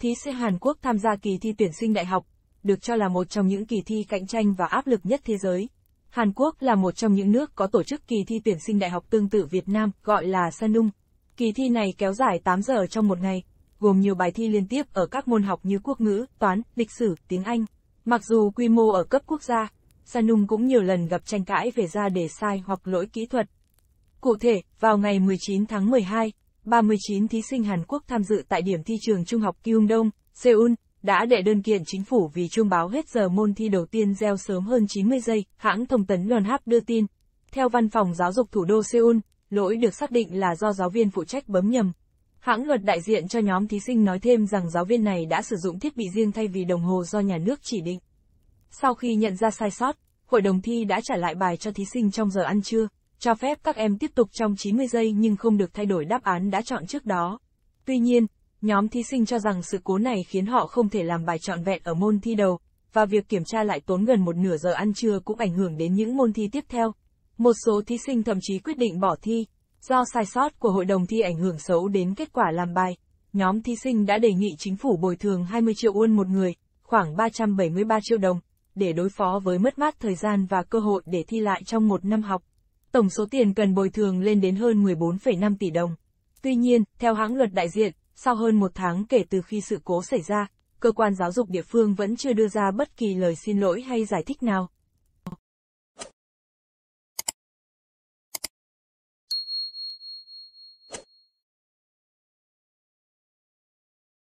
thí sinh Hàn Quốc tham gia kỳ thi tuyển sinh đại học, được cho là một trong những kỳ thi cạnh tranh và áp lực nhất thế giới. Hàn Quốc là một trong những nước có tổ chức kỳ thi tuyển sinh đại học tương tự Việt Nam, gọi là Sanung. Kỳ thi này kéo dài 8 giờ trong một ngày, gồm nhiều bài thi liên tiếp ở các môn học như quốc ngữ, toán, lịch sử, tiếng Anh. Mặc dù quy mô ở cấp quốc gia, Sanung cũng nhiều lần gặp tranh cãi về ra đề sai hoặc lỗi kỹ thuật. Cụ thể, vào ngày 19 tháng 12, 39 thí sinh Hàn Quốc tham dự tại điểm thi trường Trung học Kyungdong, Seoul, đã đệ đơn kiện chính phủ vì chuông báo hết giờ môn thi đầu tiên gieo sớm hơn 90 giây, hãng thông tấn Yonhap đưa tin. Theo Văn phòng Giáo dục thủ đô Seoul, lỗi được xác định là do giáo viên phụ trách bấm nhầm. Hãng luật đại diện cho nhóm thí sinh nói thêm rằng giáo viên này đã sử dụng thiết bị riêng thay vì đồng hồ do nhà nước chỉ định. Sau khi nhận ra sai sót, hội đồng thi đã trả lại bài cho thí sinh trong giờ ăn trưa cho phép các em tiếp tục trong 90 giây nhưng không được thay đổi đáp án đã chọn trước đó. Tuy nhiên, nhóm thí sinh cho rằng sự cố này khiến họ không thể làm bài trọn vẹn ở môn thi đầu, và việc kiểm tra lại tốn gần một nửa giờ ăn trưa cũng ảnh hưởng đến những môn thi tiếp theo. Một số thí sinh thậm chí quyết định bỏ thi, do sai sót của hội đồng thi ảnh hưởng xấu đến kết quả làm bài. Nhóm thí sinh đã đề nghị chính phủ bồi thường 20 triệu won một người, khoảng 373 triệu đồng, để đối phó với mất mát thời gian và cơ hội để thi lại trong một năm học tổng số tiền cần bồi thường lên đến hơn 14,5 tỷ đồng. Tuy nhiên, theo hãng luật đại diện, sau hơn một tháng kể từ khi sự cố xảy ra, cơ quan giáo dục địa phương vẫn chưa đưa ra bất kỳ lời xin lỗi hay giải thích nào.